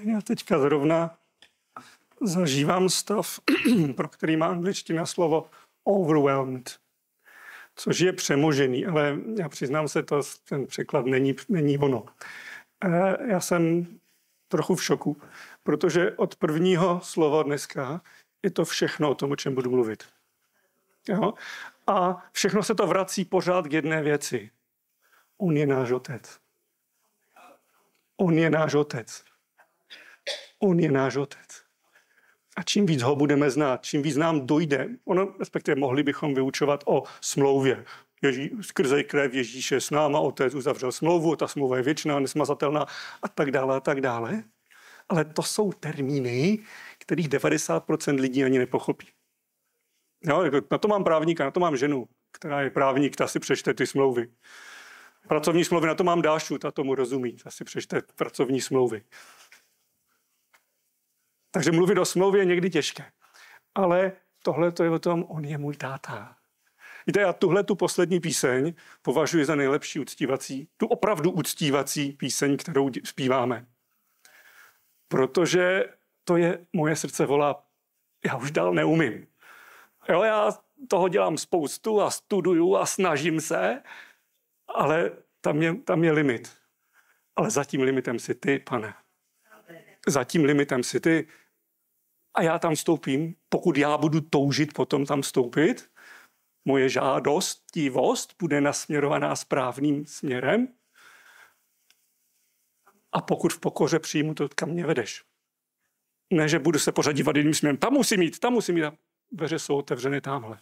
já teďka zrovna zažívám stav, pro který má angličtina slovo overwhelmed, což je přemožený, ale já přiznám se, to, ten překlad není, není ono. E, já jsem trochu v šoku, protože od prvního slova dneska je to všechno o tom, o čem budu mluvit. Jo? A všechno se to vrací pořád k jedné věci. On je náš otec. On je náš otec. On je náš otec. A čím víc ho budeme znát, čím víc nám dojde, ono, respektive mohli bychom vyučovat o smlouvě. Ježí, skrze krev Ježíše s náma otec uzavřel smlouvu, ta smlouva je věčná, nesmazatelná a tak dále a tak dále. Ale to jsou termíny, kterých 90% lidí ani nepochopí. Jo, jako na to mám právníka, na to mám ženu, která je právník, ta si přečte ty smlouvy. Pracovní smlouvy, na to mám dášu, ta tomu rozumí, ta si přečte pracovní smlouvy. Takže mluvit o smlouvě je někdy těžké. Ale tohle to je o tom, on je můj táta. Víte, já tuhle tu poslední píseň považuji za nejlepší uctívací, tu opravdu uctívací píseň, kterou zpíváme. Protože to je, moje srdce volá, já už dál neumím. Jo, já toho dělám spoustu a studuju a snažím se, ale tam je, tam je limit. Ale za tím limitem si ty, pane za tím limitem City a já tam vstoupím, pokud já budu toužit potom tam vstoupit, moje žádost, tívost bude nasměrovaná správným směrem a pokud v pokoře přijmu to, kam mě vedeš. Ne, že budu se pořád dívat jiným směrem. Tam musím jít, tam musím jít. A dveře jsou otevřeny tamhle.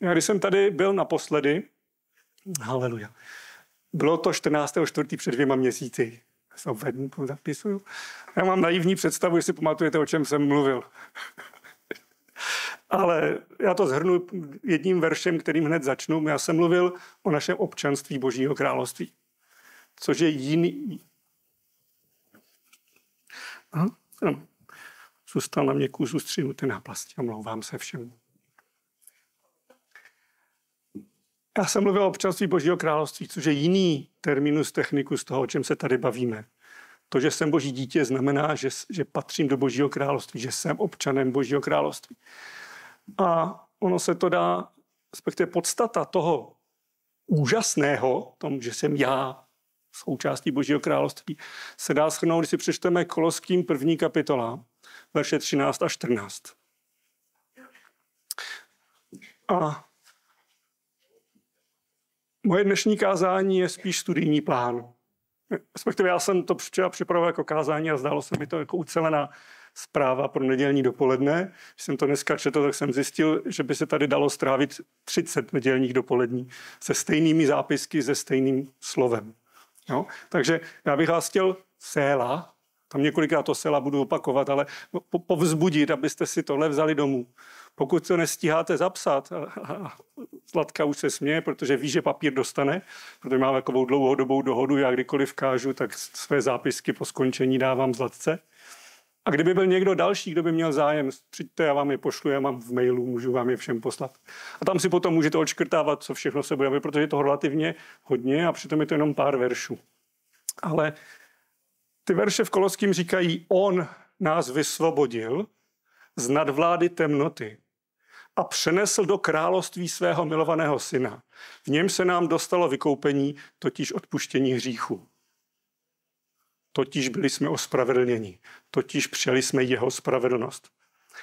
Já když jsem tady byl naposledy, haleluja, bylo to 14. čtvrtý před dvěma měsíci jsou vednu, zapisuju. Já mám naivní představu, jestli pamatujete, o čem jsem mluvil. Ale já to zhrnu jedním veršem, kterým hned začnu. Já jsem mluvil o našem občanství Božího království, což je jiný. Aha, no. Zůstal na mě kus ustřinu ten náplastí, omlouvám se všem. Já jsem mluvil o občanství Božího království, což je jiný terminus z toho, o čem se tady bavíme. To, že jsem Boží dítě, znamená, že, že patřím do Božího království, že jsem občanem Božího království. A ono se to dá, respektive podstata toho úžasného, tom, že jsem já součástí Božího království, se dá shrnout, když si přečteme Koloským první kapitola, verše 13 a 14. A Moje dnešní kázání je spíš studijní plán. Respektive já jsem to včera připravoval jako kázání a zdálo se mi to jako ucelená zpráva pro nedělní dopoledne. Když jsem to dneska četl, tak jsem zjistil, že by se tady dalo strávit 30 nedělních dopolední se stejnými zápisky, se stejným slovem. Jo? Takže já bych vás chtěl Séla tam několikrát to sela budu opakovat, ale po, povzbudit, abyste si tohle vzali domů. Pokud to nestíháte zapsat, Zlatka už se směje, protože ví, že papír dostane, protože máme takovou dlouhodobou dohodu, já kdykoliv kážu, tak své zápisky po skončení dávám Zlatce. A kdyby byl někdo další, kdo by měl zájem, přijďte, já vám je pošlu, já mám v mailu, můžu vám je všem poslat. A tam si potom můžete odškrtávat, co všechno se bude, protože je to relativně hodně a přitom je to jenom pár veršů. Ale ty verše v Koloským říkají, on nás vysvobodil z nadvlády temnoty a přenesl do království svého milovaného syna. V něm se nám dostalo vykoupení, totiž odpuštění hříchu. Totiž byli jsme ospravedlněni, totiž přijali jsme jeho spravedlnost.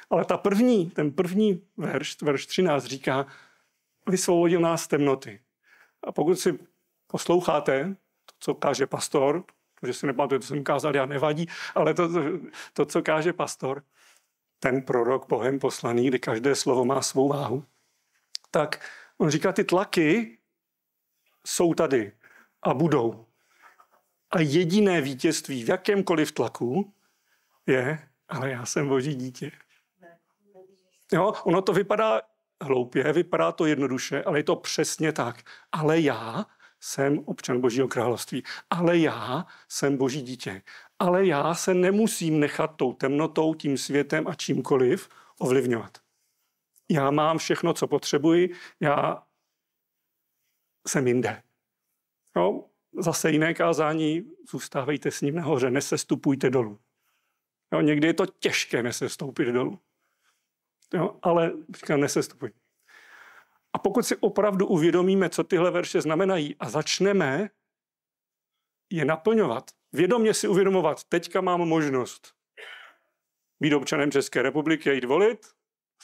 Ale ta první, ten první verš, verš 13 říká, vysvobodil nás z temnoty. A pokud si posloucháte to, co káže pastor, že si nepamatuju, co jsem kázal, já nevadí, ale to, to, co káže pastor, ten prorok Bohem poslaný, kdy každé slovo má svou váhu, tak on říká, ty tlaky jsou tady a budou. A jediné vítězství v jakémkoliv tlaku je, ale já jsem boží dítě. Jo, ono to vypadá hloupě, vypadá to jednoduše, ale je to přesně tak. Ale já jsem občan Božího království, ale já jsem Boží dítě. Ale já se nemusím nechat tou temnotou, tím světem a čímkoliv ovlivňovat. Já mám všechno, co potřebuji, já jsem jinde. No, zase jiné kázání, zůstávejte s ním nahoře, nesestupujte dolů. Jo, no, někdy je to těžké nesestoupit dolů. Jo, no, ale říkám, nesestupujte. A pokud si opravdu uvědomíme, co tyhle verše znamenají a začneme je naplňovat, vědomě si uvědomovat, teďka mám možnost být občanem České republiky a jít volit,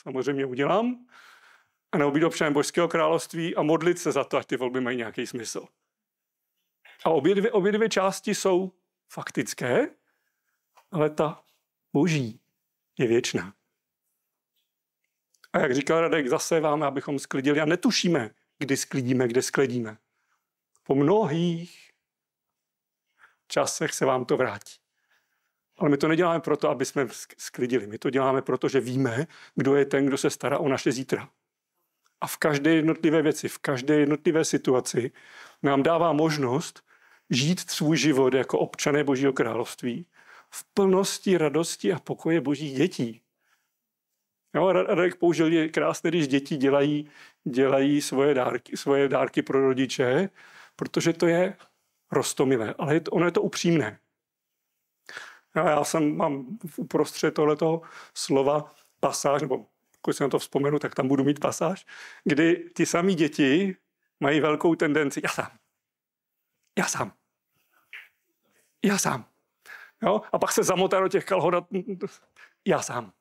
samozřejmě udělám, a nebo být občanem Božského království a modlit se za to, ať ty volby mají nějaký smysl. A obě dvě, obě dvě části jsou faktické, ale ta boží je věčná. A jak říkal Radek, zaseváme, abychom sklidili a netušíme, kdy sklidíme, kde sklidíme. Po mnohých časech se vám to vrátí. Ale my to neděláme proto, aby jsme sklidili. My to děláme proto, že víme, kdo je ten, kdo se stará o naše zítra. A v každé jednotlivé věci, v každé jednotlivé situaci nám dává možnost žít svůj život jako občané Božího království v plnosti radosti a pokoje Božích dětí. Jo, Radek použil je krásné, když děti dělají, dělají svoje, dárky, svoje dárky pro rodiče, protože to je rostomilé, ale je to, ono je to upřímné. Já, já jsem, mám v uprostřed tohoto slova pasáž, nebo když se na to vzpomenu, tak tam budu mít pasáž, kdy ty samé děti mají velkou tendenci, já sám, já sám, já sám. Jo? A pak se zamotá do těch kalhot, já sám.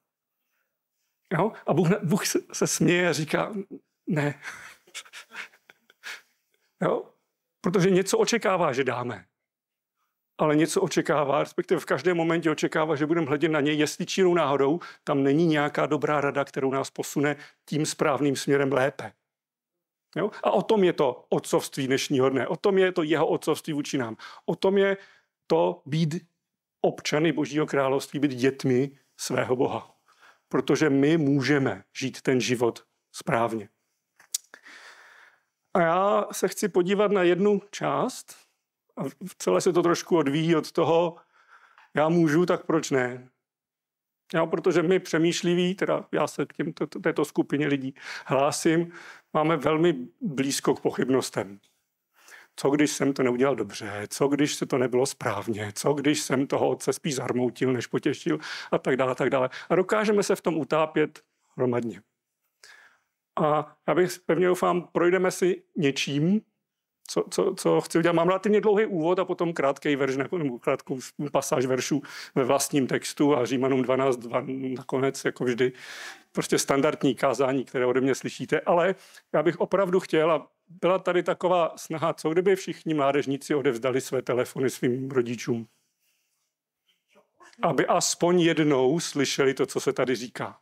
Jo? A Bůh, Bůh se směje a říká, ne. jo? Protože něco očekává, že dáme. Ale něco očekává, respektive v každém momentě očekává, že budeme hledět na něj, jestli čínou náhodou tam není nějaká dobrá rada, kterou nás posune tím správným směrem lépe. Jo? A o tom je to otcovství dnešního dne. O tom je to jeho otcovství vůči nám. O tom je to být občany Božího království, být dětmi svého Boha protože my můžeme žít ten život správně. A já se chci podívat na jednu část, a celé se to trošku odvíjí od toho, já můžu, tak proč ne? Já, protože my přemýšliví, teda já se k těmto, této skupině lidí hlásím, máme velmi blízko k pochybnostem co když jsem to neudělal dobře, co když se to nebylo správně, co když jsem toho otce spíš zarmoutil, než potěšil a tak dále, a tak dále. A dokážeme se v tom utápět hromadně. A já bych pevně doufám, projdeme si něčím, co, co, co chci udělat. Mám relativně dlouhý úvod a potom krátký verš, nebo krátkou pasáž veršů ve vlastním textu a Římanům 12, 2, nakonec, jako vždy, prostě standardní kázání, které ode mě slyšíte. Ale já bych opravdu chtěl, a byla tady taková snaha, co kdyby všichni mládežníci odevzdali své telefony svým rodičům. Aby aspoň jednou slyšeli to, co se tady říká.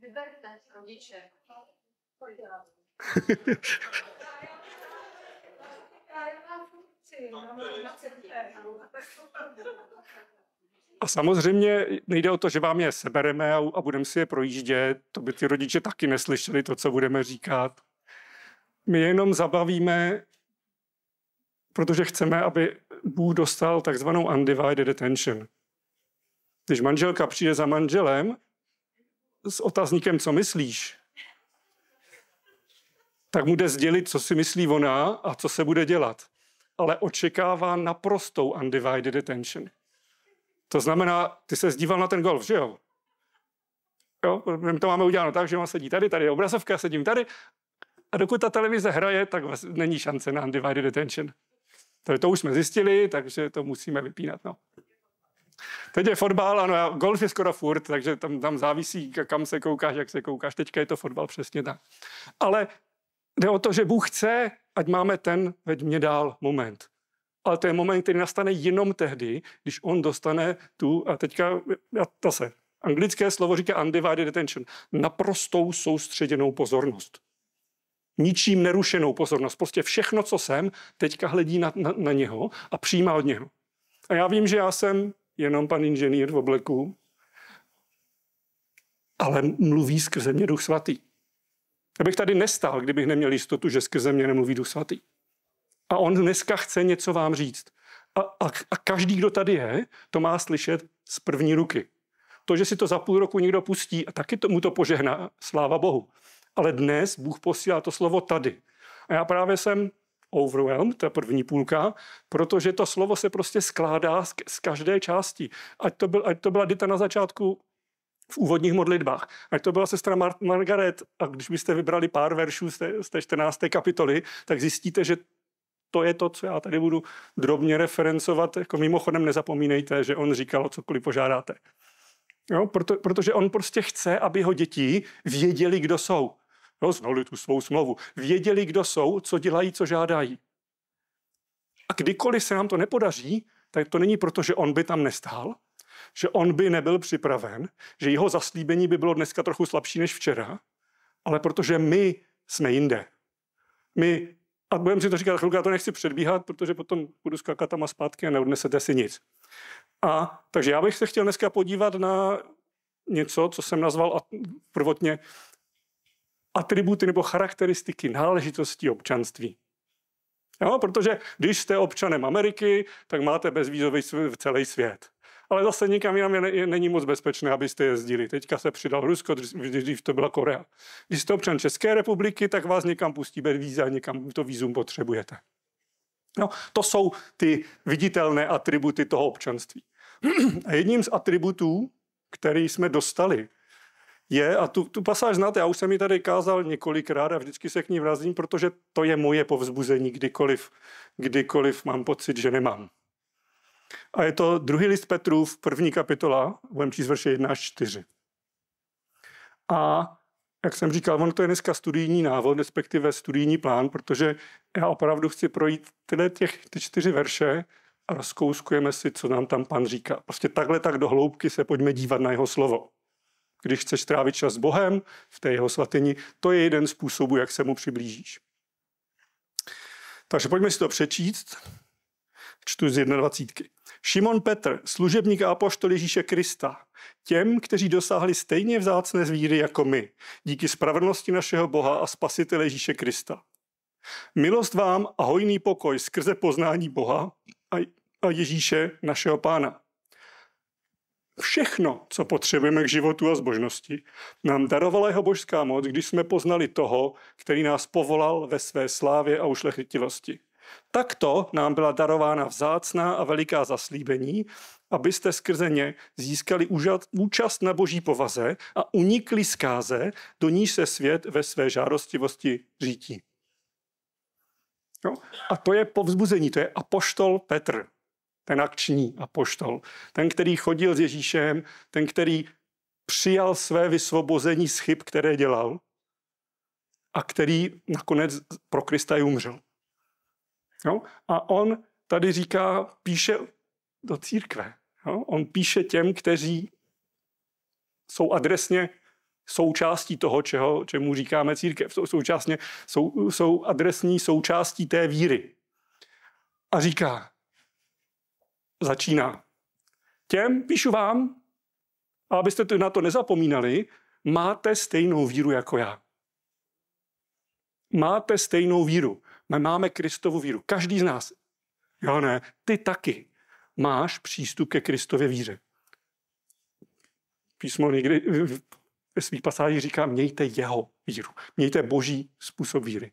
Vyberte rodiče. No, no. A samozřejmě nejde o to, že vám je sebereme a, a budeme si je projíždět, to by ty rodiče taky neslyšeli to, co budeme říkat. My jenom zabavíme, protože chceme, aby Bůh dostal takzvanou undivided attention. Když manželka přijde za manželem s otazníkem, co myslíš, tak mu jde sdělit, co si myslí ona a co se bude dělat ale očekává naprostou undivided attention. To znamená, ty se zdíval na ten golf, že jo? jo? My to máme uděláno tak, že on sedí tady, tady je obrazovka, sedím tady. A dokud ta televize hraje, tak není šance na undivided attention. To, to už jsme zjistili, takže to musíme vypínat. No. Teď je fotbal, ano, golf je skoro furt, takže tam, tam závisí, kam se koukáš, jak se koukáš. Teďka je to fotbal přesně tak. Ale Jde o to, že Bůh chce, ať máme ten, veď mě dál moment. Ale to je moment, který nastane jenom tehdy, když on dostane tu, a teďka, já se anglické slovo říká undivided attention, naprostou soustředěnou pozornost. Ničím nerušenou pozornost. Prostě všechno, co jsem, teďka hledí na, na, na něho a přijímá od něho. A já vím, že já jsem jenom pan inženýr v obleku, ale mluví skrze mě Duch Svatý. Já bych tady nestál, kdybych neměl jistotu, že skrze mě nemluví Duch Svatý. A on dneska chce něco vám říct. A, a, a každý, kdo tady je, to má slyšet z první ruky. To, že si to za půl roku někdo pustí a taky mu to požehná, sláva Bohu. Ale dnes Bůh posílá to slovo tady. A já právě jsem overwhelmed, ta první půlka, protože to slovo se prostě skládá z, z každé části. Ať to, byl, ať to byla Dita na začátku v úvodních modlitbách. Ať to byla sestra Mar- Margaret, a když byste vybrali pár veršů z té, z té 14. kapitoly, tak zjistíte, že to je to, co já tady budu drobně referencovat. Jako mimochodem nezapomínejte, že on říkal, cokoliv požádáte. Jo, proto, protože on prostě chce, aby ho děti věděli, kdo jsou. Jo, znali tu svou smlouvu. Věděli, kdo jsou, co dělají, co žádají. A kdykoliv se nám to nepodaří, tak to není proto, že on by tam nestál, že on by nebyl připraven, že jeho zaslíbení by bylo dneska trochu slabší než včera, ale protože my jsme jinde. My, a budeme si to říkat, chvilku, já to nechci předbíhat, protože potom budu skákat tam a zpátky a neodnesete si nic. A takže já bych se chtěl dneska podívat na něco, co jsem nazval prvotně atributy nebo charakteristiky náležitosti občanství. Jo, protože když jste občanem Ameriky, tak máte bezvízový v celý svět ale zase nikam jinam je, je, není moc bezpečné, abyste jezdili. Teďka se přidal Rusko, dřív to byla Korea. Když jste občan České republiky, tak vás někam pustí bez víza, někam to vízum potřebujete. No, to jsou ty viditelné atributy toho občanství. A jedním z atributů, který jsme dostali, je, a tu, tu pasáž znáte, já už jsem ji tady kázal několikrát a vždycky se k ní vrazím, protože to je moje povzbuzení, kdykoliv, kdykoliv mám pocit, že nemám. A je to druhý list Petrův, první kapitola, budeme číst verše 1 až 4. A jak jsem říkal, ono to je dneska studijní návod, respektive studijní plán, protože já opravdu chci projít tyhle těch, ty čtyři verše a rozkouskujeme si, co nám tam pan říká. Prostě takhle tak do hloubky se pojďme dívat na jeho slovo. Když chceš trávit čas s Bohem v té jeho svatyni, to je jeden způsob, jak se mu přiblížíš. Takže pojďme si to přečíst. Čtu z 21. Šimon Petr, služebník a apoštol Ježíše Krista, těm, kteří dosáhli stejně vzácné zvíry jako my, díky spravedlnosti našeho Boha a spasitele Ježíše Krista. Milost vám a hojný pokoj skrze poznání Boha a Ježíše, našeho Pána. Všechno, co potřebujeme k životu a zbožnosti, nám darovala jeho božská moc, když jsme poznali toho, který nás povolal ve své slávě a ušlechtilosti. Takto nám byla darována vzácná a veliká zaslíbení, abyste skrze ně získali účast na boží povaze a unikli zkáze, do níž se svět ve své žádostivosti řítí. No, a to je povzbuzení, to je apoštol Petr, ten akční apoštol, ten, který chodil s Ježíšem, ten, který přijal své vysvobození z chyb, které dělal a který nakonec pro Krista i umřel. Jo? A on tady říká, píše do církve. Jo? On píše těm, kteří jsou adresně součástí toho, čeho, čemu říkáme církev. Jsou, současně, jsou, jsou adresní součástí té víry. A říká, začíná, těm píšu vám, a abyste to, na to nezapomínali, máte stejnou víru jako já. Máte stejnou víru. My máme Kristovu víru. Každý z nás. Jo, ne. Ty taky máš přístup ke Kristově víře. Písmo někdy ve svých pasážích říká, mějte jeho víru. Mějte boží způsob víry.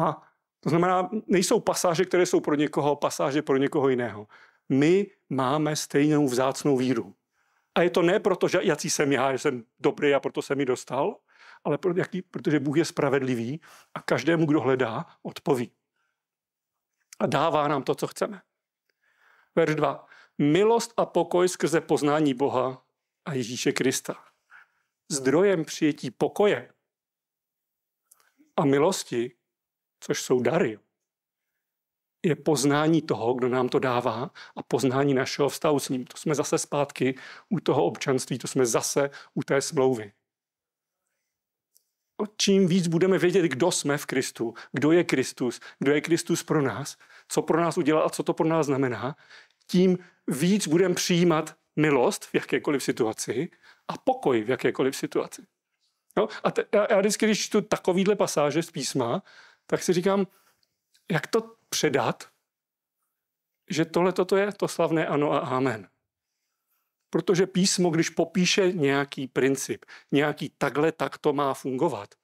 A to znamená, nejsou pasáže, které jsou pro někoho, pasáže pro někoho jiného. My máme stejnou vzácnou víru. A je to ne proto, že jací jsem já, že jsem dobrý a proto jsem ji dostal, ale pro, jaký, protože Bůh je spravedlivý a každému, kdo hledá, odpoví. A dává nám to, co chceme. Verš 2. Milost a pokoj skrze poznání Boha a Ježíše Krista. Zdrojem přijetí pokoje a milosti, což jsou dary, je poznání toho, kdo nám to dává a poznání našeho vztahu s ním. To jsme zase zpátky u toho občanství, to jsme zase u té smlouvy čím víc budeme vědět, kdo jsme v Kristu, kdo je Kristus, kdo je Kristus pro nás, co pro nás udělal a co to pro nás znamená, tím víc budeme přijímat milost v jakékoliv situaci a pokoj v jakékoliv situaci. Jo? A te, já, já vždycky, když čtu takovýhle pasáže z písma, tak si říkám, jak to předat, že tohle toto je to slavné ano a amen. Protože písmo, když popíše nějaký princip, nějaký takhle, tak to má fungovat,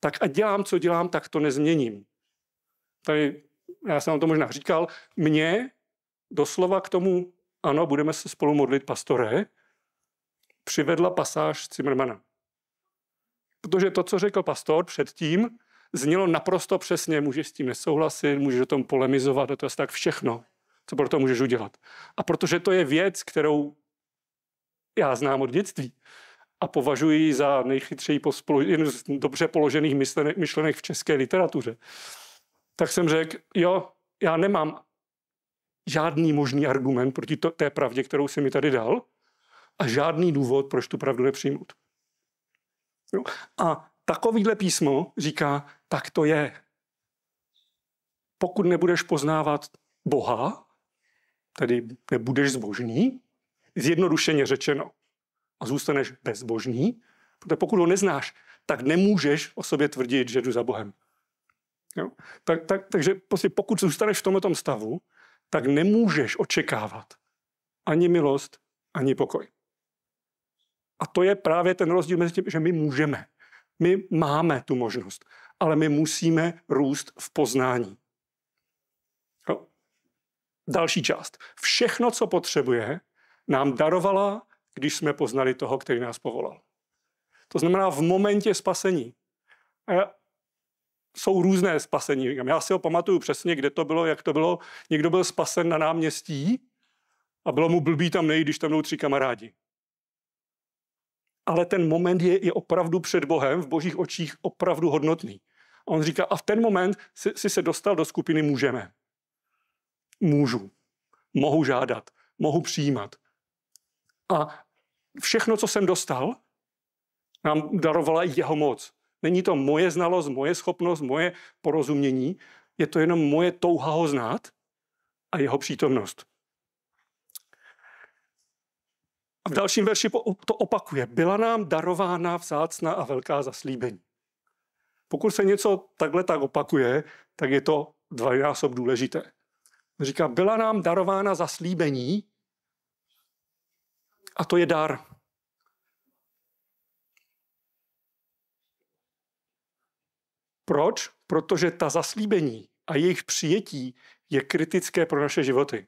tak a dělám, co dělám, tak to nezměním. Tady, já jsem vám to možná říkal, mě doslova k tomu, ano, budeme se spolu modlit, pastore, přivedla pasáž Cimrmana. Protože to, co řekl pastor předtím, znělo naprosto přesně, můžeš s tím nesouhlasit, můžeš o tom polemizovat, a to je tak všechno, co pro to můžeš udělat. A protože to je věc, kterou já znám od dětství a považuji za nejchytřejší jednu z dobře položených myšlenek, myšlenek v české literatuře, tak jsem řekl, jo, já nemám žádný možný argument proti to, té pravdě, kterou si mi tady dal a žádný důvod, proč tu pravdu nepřijmout. Jo. A takovýhle písmo říká, tak to je. Pokud nebudeš poznávat Boha, tedy nebudeš zbožný, zjednodušeně řečeno. A zůstaneš bezbožný, protože pokud ho neznáš, tak nemůžeš o sobě tvrdit, že jdu za Bohem. Jo? Tak, tak, takže prostě pokud zůstaneš v tomto stavu, tak nemůžeš očekávat ani milost, ani pokoj. A to je právě ten rozdíl mezi tím, že my můžeme. My máme tu možnost, ale my musíme růst v poznání. Jo? Další část. Všechno, co potřebuje, nám darovala, když jsme poznali toho, který nás povolal. To znamená v momentě spasení. A jsou různé spasení. Já si ho pamatuju přesně, kde to bylo, jak to bylo. Někdo byl spasen na náměstí a bylo mu blbý tam nejít, když tam jdou tři kamarádi. Ale ten moment je, je opravdu před Bohem, v božích očích opravdu hodnotný. A on říká, a v ten moment si, si se dostal do skupiny můžeme. Můžu. Mohu žádat. Mohu přijímat. A všechno, co jsem dostal, nám darovala jeho moc. Není to moje znalost, moje schopnost, moje porozumění, je to jenom moje touha ho znát a jeho přítomnost. A v dalším verši to opakuje. Byla nám darována vzácná a velká zaslíbení. Pokud se něco takhle tak opakuje, tak je to dvojnásob důležité. Říká, byla nám darována zaslíbení, a to je dar. Proč? Protože ta zaslíbení a jejich přijetí je kritické pro naše životy.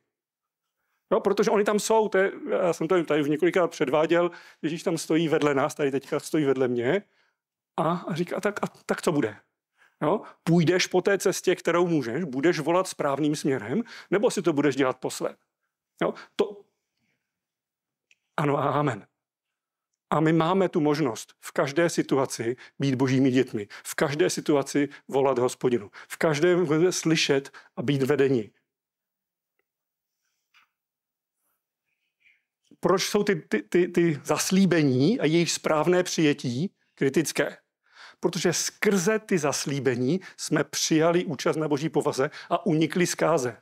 No, protože oni tam jsou, to je, já jsem to tady v několikrát předváděl, Ježíš tam stojí vedle nás, tady teďka stojí vedle mě a, a říká, a tak, a tak co bude? No, půjdeš po té cestě, kterou můžeš, budeš volat správným směrem, nebo si to budeš dělat po své? No, to, ano a amen. A my máme tu možnost v každé situaci být božími dětmi, v každé situaci volat hospodinu, v každé slyšet a být vedení. Proč jsou ty, ty, ty, ty zaslíbení a jejich správné přijetí kritické? Protože skrze ty zaslíbení jsme přijali účast na boží povaze a unikli zkáze.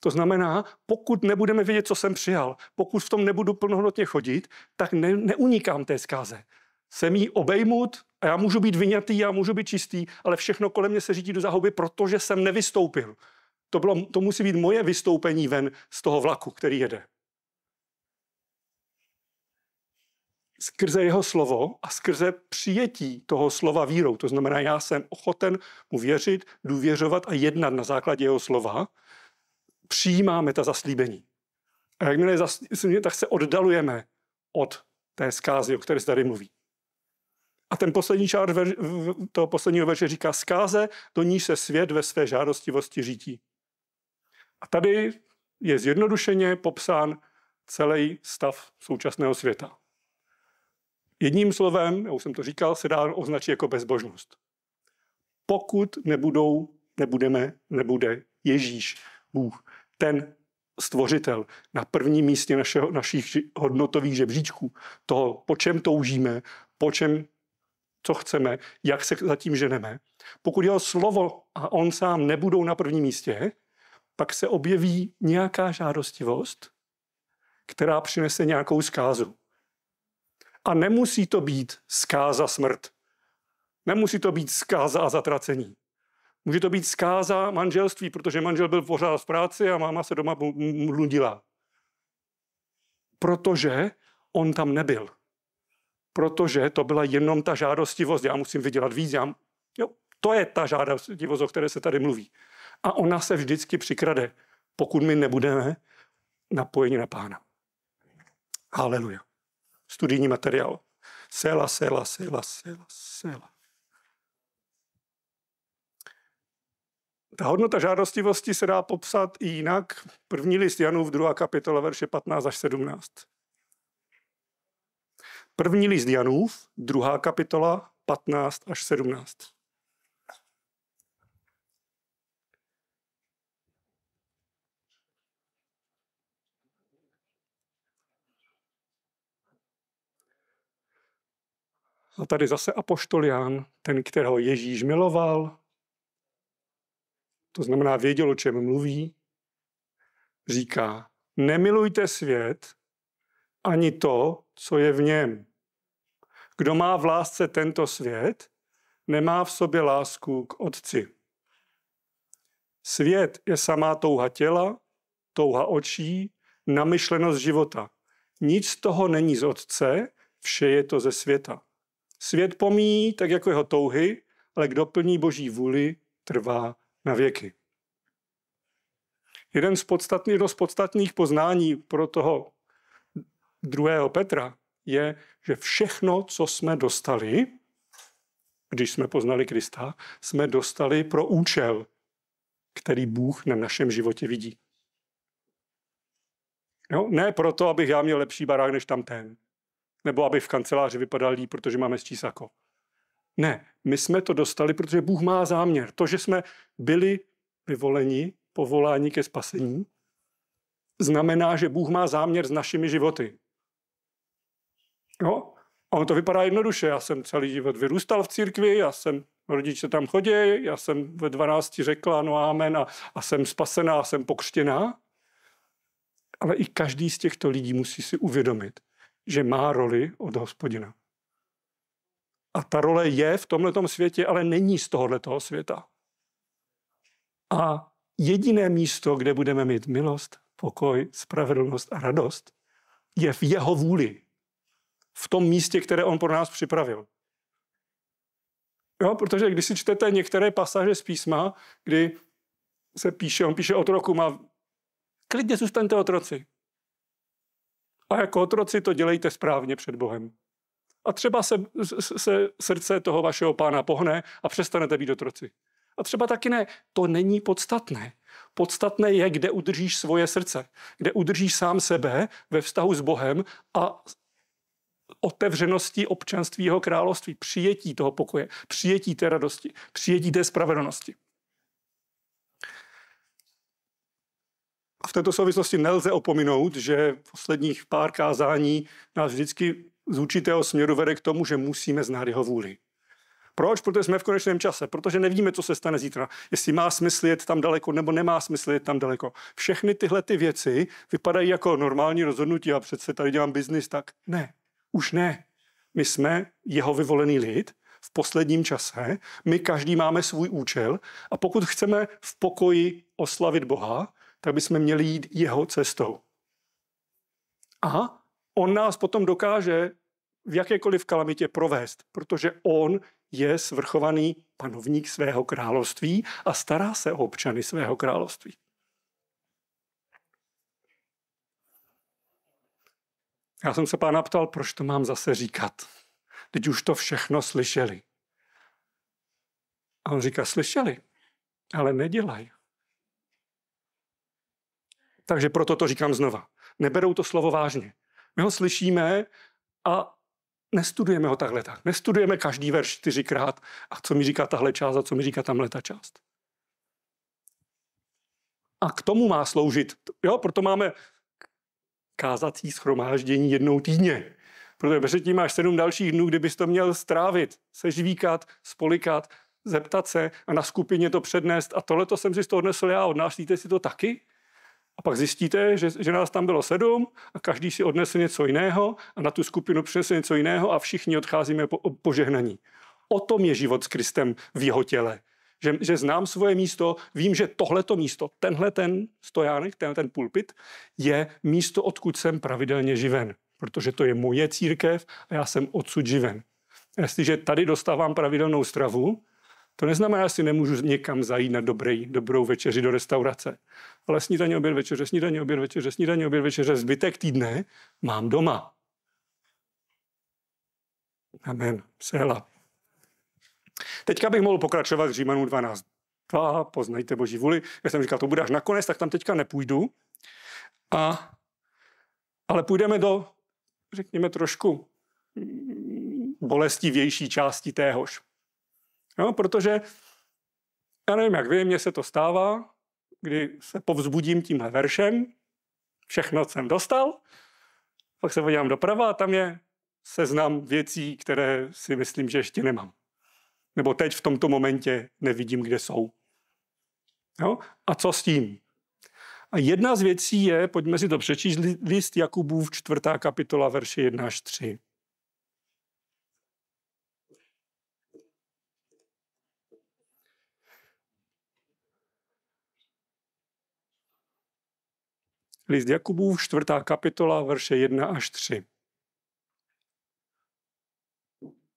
To znamená, pokud nebudeme vědět, co jsem přijal, pokud v tom nebudu plnohodnotně chodit, tak ne, neunikám té zkáze. Jsem jí obejmut a já můžu být vyňatý, já můžu být čistý, ale všechno kolem mě se řídí do zahuby, protože jsem nevystoupil. To, bylo, to musí být moje vystoupení ven z toho vlaku, který jede. Skrze jeho slovo a skrze přijetí toho slova vírou, to znamená, já jsem ochoten mu věřit, důvěřovat a jednat na základě jeho slova, přijímáme ta zaslíbení. A jakmile je zaslíbení, tak se oddalujeme od té zkázy, o které se tady mluví. A ten poslední čár toho posledního verše říká zkáze, do níž se svět ve své žádostivosti řídí. A tady je zjednodušeně popsán celý stav současného světa. Jedním slovem, já už jsem to říkal, se dá označit jako bezbožnost. Pokud nebudou, nebudeme, nebude Ježíš, Bůh ten stvořitel na prvním místě našeho, našich hodnotových žebříčků, toho, po čem toužíme, po čem co chceme, jak se zatím ženeme. Pokud jeho slovo a on sám nebudou na prvním místě, pak se objeví nějaká žádostivost, která přinese nějakou zkázu. A nemusí to být zkáza smrt. Nemusí to být zkáza a zatracení. Může to být zkáza manželství, protože manžel byl pořád v práci a máma se doma mludila. Protože on tam nebyl. Protože to byla jenom ta žádostivost, já musím vydělat víc, já... jo, to je ta žádostivost, o které se tady mluví. A ona se vždycky přikrade, pokud my nebudeme napojeni na pána. Haleluja. Studijní materiál. Sela, sela, sela, sela, sela. Ta hodnota žádostivosti se dá popsat i jinak. První list Janův, druhá kapitola, verše 15 až 17. První list Janův, druhá kapitola, 15 až 17. A tady zase apoštol Jan, ten, kterého Ježíš miloval, to znamená věděl, o čem mluví, říká, nemilujte svět ani to, co je v něm. Kdo má v lásce tento svět, nemá v sobě lásku k Otci. Svět je samá touha těla, touha očí, namyšlenost života. Nic z toho není z Otce, vše je to ze světa. Svět pomíjí, tak jako jeho touhy, ale kdo plní Boží vůli, trvá na věky. Jeden z podstatných, jedno z podstatných poznání pro toho druhého Petra je, že všechno, co jsme dostali, když jsme poznali Krista, jsme dostali pro účel, který Bůh na našem životě vidí. Jo? Ne proto, abych já měl lepší barák než tam ten. Nebo aby v kanceláři vypadal líp, protože máme stísako. Ne, my jsme to dostali, protože Bůh má záměr. To, že jsme byli vyvoleni, povoláni ke spasení, znamená, že Bůh má záměr s našimi životy. Jo? A ono to vypadá jednoduše. Já jsem celý život vyrůstal v církvi, já jsem rodiče tam chodí, já jsem ve 12 řekla no amen a, a jsem spasená, a jsem pokřtěná. Ale i každý z těchto lidí musí si uvědomit, že má roli od hospodina. A ta role je v tomto světě, ale není z tohoto světa. A jediné místo, kde budeme mít milost, pokoj, spravedlnost a radost, je v jeho vůli. V tom místě, které on pro nás připravil. Jo, protože když si čtete některé pasáže z písma, kdy se píše, on píše otrokům a klidně zůstaňte otroci. A jako otroci to dělejte správně před Bohem. A třeba se, se srdce toho vašeho pána pohne a přestanete být otroci. A třeba taky ne. To není podstatné. Podstatné je, kde udržíš svoje srdce, kde udržíš sám sebe ve vztahu s Bohem a otevřeností občanství jeho království, přijetí toho pokoje, přijetí té radosti, přijetí té spravedlnosti. A v této souvislosti nelze opominout, že v posledních pár kázání nás vždycky z určitého směru vede k tomu, že musíme znát jeho vůli. Proč? Protože jsme v konečném čase, protože nevíme, co se stane zítra, jestli má smysl jet tam daleko nebo nemá smysl jet tam daleko. Všechny tyhle ty věci vypadají jako normální rozhodnutí a přece tady dělám biznis, tak ne, už ne. My jsme jeho vyvolený lid v posledním čase, my každý máme svůj účel a pokud chceme v pokoji oslavit Boha, tak bychom měli jít jeho cestou. A on nás potom dokáže v jakékoliv kalamitě provést, protože on je svrchovaný panovník svého království a stará se o občany svého království. Já jsem se pána ptal, proč to mám zase říkat. Teď už to všechno slyšeli. A on říká, slyšeli, ale nedělají. Takže proto to říkám znova. Neberou to slovo vážně. My ho slyšíme a nestudujeme ho takhle tak. Nestudujeme každý verš čtyřikrát a co mi říká tahle část a co mi říká tamhle ta část. A k tomu má sloužit. Jo, proto máme kázací schromáždění jednou týdně. Protože předtím máš sedm dalších dnů, kdybys to měl strávit, sežvíkat, spolikat, zeptat se a na skupině to přednést. A tohle jsem si z toho odnesl já, odnášíte si to taky? A pak zjistíte, že, že nás tam bylo sedm a každý si odnese něco jiného a na tu skupinu přinese něco jiného a všichni odcházíme po, požehnaní. O tom je život s Kristem v jeho těle. Že, že znám svoje místo, vím, že tohleto místo, tenhle ten stojánek, tenhle ten pulpit, je místo, odkud jsem pravidelně živen. Protože to je moje církev a já jsem odsud živen. Jestliže tady dostávám pravidelnou stravu, to neznamená, že si nemůžu někam zajít na dobrý, dobrou večeři do restaurace. Ale snídaně, oběd, večeře, snídaně, oběd, večeře, snídaně, oběd, večeře, zbytek týdne mám doma. Amen. Sela. Teďka bych mohl pokračovat z Římanů 12. 2, poznajte Boží vůli. Já jsem říkal, to bude až nakonec, tak tam teďka nepůjdu. A, ale půjdeme do, řekněme, trošku bolestivější části téhož. Jo, protože, já nevím, jak vy, mně se to stává, kdy se povzbudím tímhle veršem, všechno jsem dostal, pak se podívám doprava a tam je seznam věcí, které si myslím, že ještě nemám. Nebo teď v tomto momentě nevidím, kde jsou. Jo? A co s tím? A jedna z věcí je, pojďme si to přečíst, list Jakubův, čtvrtá kapitola, verše 1 až 3. List Jakubův, čtvrtá kapitola, verše 1 až 3.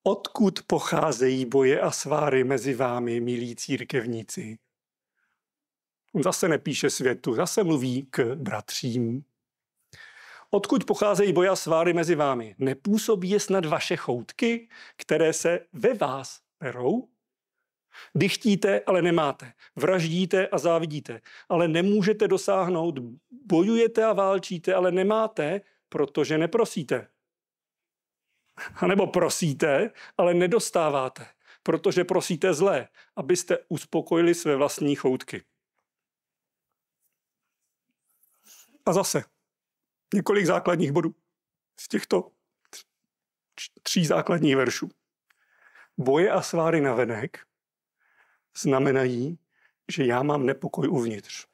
Odkud pocházejí boje a sváry mezi vámi, milí církevníci? On zase nepíše světu, zase mluví k bratřím. Odkud pocházejí boje a sváry mezi vámi? Nepůsobí je snad vaše choutky, které se ve vás perou? Dychtíte, ale nemáte. Vraždíte a závidíte, ale nemůžete dosáhnout. Bojujete a válčíte, ale nemáte, protože neprosíte. A nebo prosíte, ale nedostáváte, protože prosíte zlé, abyste uspokojili své vlastní choutky. A zase několik základních bodů z těchto tří základních veršů. Boje a sváry na venek – znamenají, že já mám nepokoj uvnitř.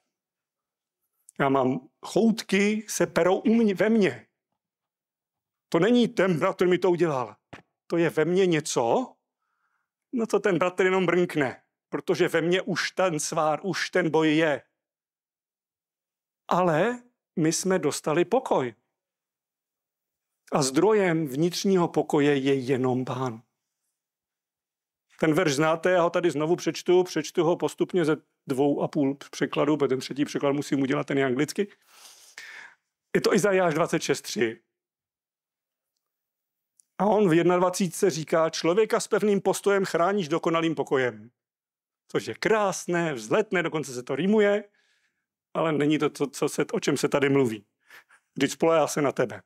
Já mám choutky, se perou u mě, ve mně. To není ten bratr, který mi to udělal. To je ve mně něco, na co ten bratr jenom brnkne. Protože ve mně už ten svár, už ten boj je. Ale my jsme dostali pokoj. A zdrojem vnitřního pokoje je jenom pán. Ten verš znáte, já ho tady znovu přečtu, přečtu ho postupně ze dvou a půl překladů, protože ten třetí překlad musím udělat ten je anglicky. Je to Izajáš 26.3. A on v 21. říká, člověka s pevným postojem chráníš dokonalým pokojem. Což je krásné, vzletné, dokonce se to rýmuje, ale není to, to co se, o čem se tady mluví. Když spolehá se na tebe.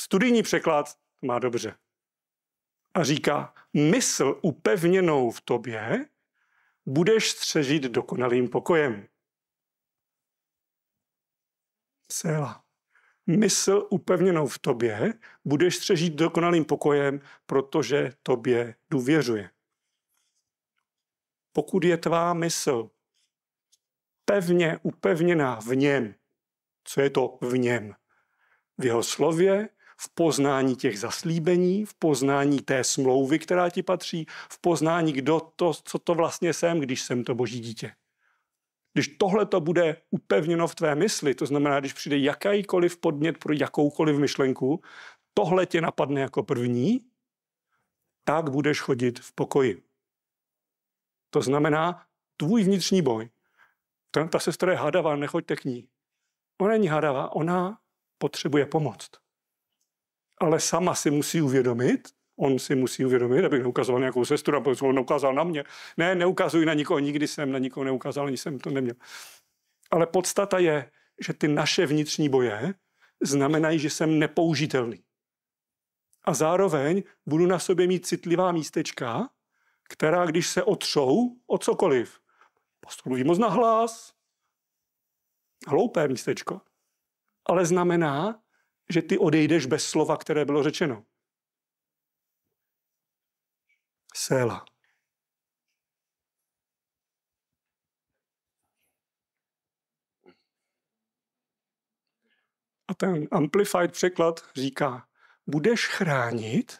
Studijní překlad má dobře a říká, mysl upevněnou v tobě budeš střežit dokonalým pokojem. Sela. Mysl upevněnou v tobě budeš střežit dokonalým pokojem, protože tobě důvěřuje. Pokud je tvá mysl pevně upevněná v něm, co je to v něm? V jeho slově, v poznání těch zaslíbení, v poznání té smlouvy, která ti patří, v poznání, kdo to, co to vlastně jsem, když jsem to boží dítě. Když tohle to bude upevněno v tvé mysli, to znamená, když přijde jakýkoliv podnět pro jakoukoliv myšlenku, tohle tě napadne jako první, tak budeš chodit v pokoji. To znamená, tvůj vnitřní boj. Ta sestra je hadavá, nechoďte k ní. Ona není hadavá, ona potřebuje pomoc ale sama si musí uvědomit, on si musí uvědomit, abych neukazoval nějakou sestru, aby on neukázal na mě. Ne, neukazuji na nikoho, nikdy jsem na nikoho neukázal, ani jsem to neměl. Ale podstata je, že ty naše vnitřní boje znamenají, že jsem nepoužitelný. A zároveň budu na sobě mít citlivá místečka, která, když se otřou o cokoliv, postrlují moc na hlas, hloupé místečko, ale znamená, že ty odejdeš bez slova, které bylo řečeno. Séla. A ten amplified překlad říká, budeš chránit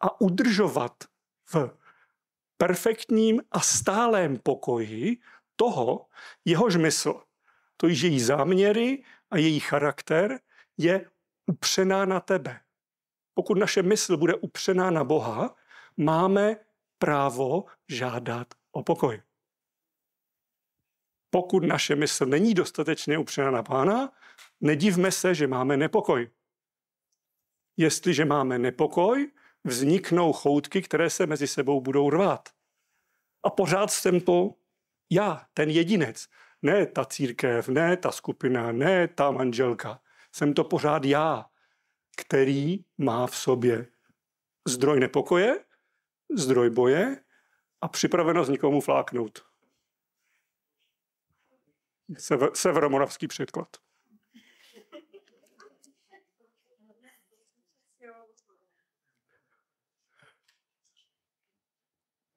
a udržovat v perfektním a stálém pokoji toho, jehož mysl, to je její záměry a její charakter je upřená na tebe. Pokud naše mysl bude upřená na Boha, máme právo žádat o pokoj. Pokud naše mysl není dostatečně upřená na Pána, nedivme se, že máme nepokoj. Jestliže máme nepokoj, vzniknou choutky, které se mezi sebou budou rvát. A pořád jsem to já, ten jedinec. Ne ta církev, ne ta skupina, ne ta manželka jsem to pořád já, který má v sobě zdroj nepokoje, zdroj boje a připravenost nikomu fláknout. Sever, severomoravský předklad.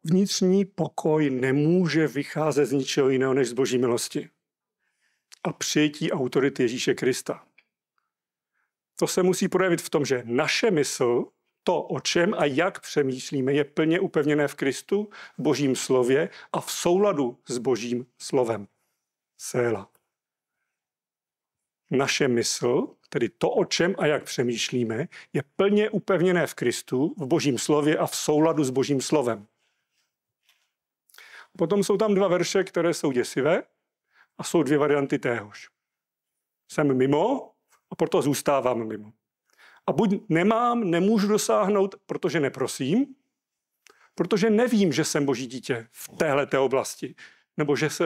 Vnitřní pokoj nemůže vycházet z ničeho jiného než z boží milosti a přijetí autority Ježíše Krista to se musí projevit v tom, že naše mysl, to, o čem a jak přemýšlíme, je plně upevněné v Kristu, v božím slově a v souladu s božím slovem. Séla. Naše mysl, tedy to, o čem a jak přemýšlíme, je plně upevněné v Kristu, v božím slově a v souladu s božím slovem. Potom jsou tam dva verše, které jsou děsivé a jsou dvě varianty téhož. Jsem mimo a proto zůstávám mimo. A buď nemám, nemůžu dosáhnout, protože neprosím, protože nevím, že jsem boží dítě v té oblasti, nebo že se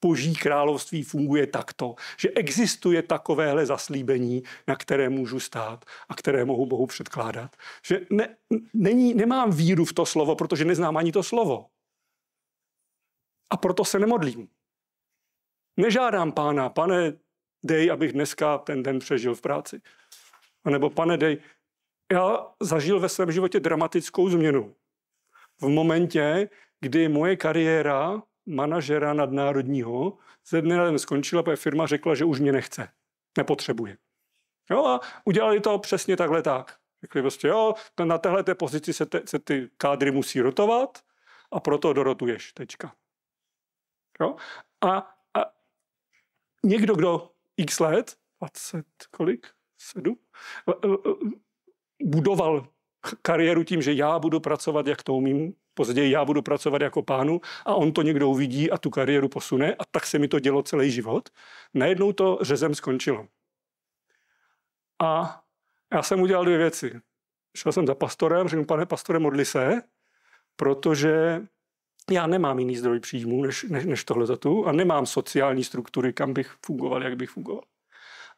boží království funguje takto, že existuje takovéhle zaslíbení, na které můžu stát a které mohu Bohu předkládat. Že ne, není, nemám víru v to slovo, protože neznám ani to slovo. A proto se nemodlím. Nežádám pána, pane, dej, abych dneska ten den přežil v práci. A nebo pane, dej. Já zažil ve svém životě dramatickou změnu. V momentě, kdy moje kariéra manažera nadnárodního ze dne na den skončila, protože firma řekla, že už mě nechce, nepotřebuje. Jo, a udělali to přesně takhle tak. Řekli prostě, jo, na téhle té pozici se, te, se ty kádry musí rotovat a proto dorotuješ, tečka. Jo? A, a někdo, kdo x let, 20 kolik, 7, eh, eh, eh, budoval kariéru tím, že já budu pracovat, jak to umím, později já budu pracovat jako pánu a on to někdo uvidí a tu kariéru posune a tak se mi to dělo celý život. Najednou to řezem skončilo. A já jsem udělal dvě věci. Šel jsem za pastorem, řekl, pane pastore, modli se, protože já nemám jiný zdroj příjmů než, než, než tohle tu a nemám sociální struktury, kam bych fungoval, jak bych fungoval.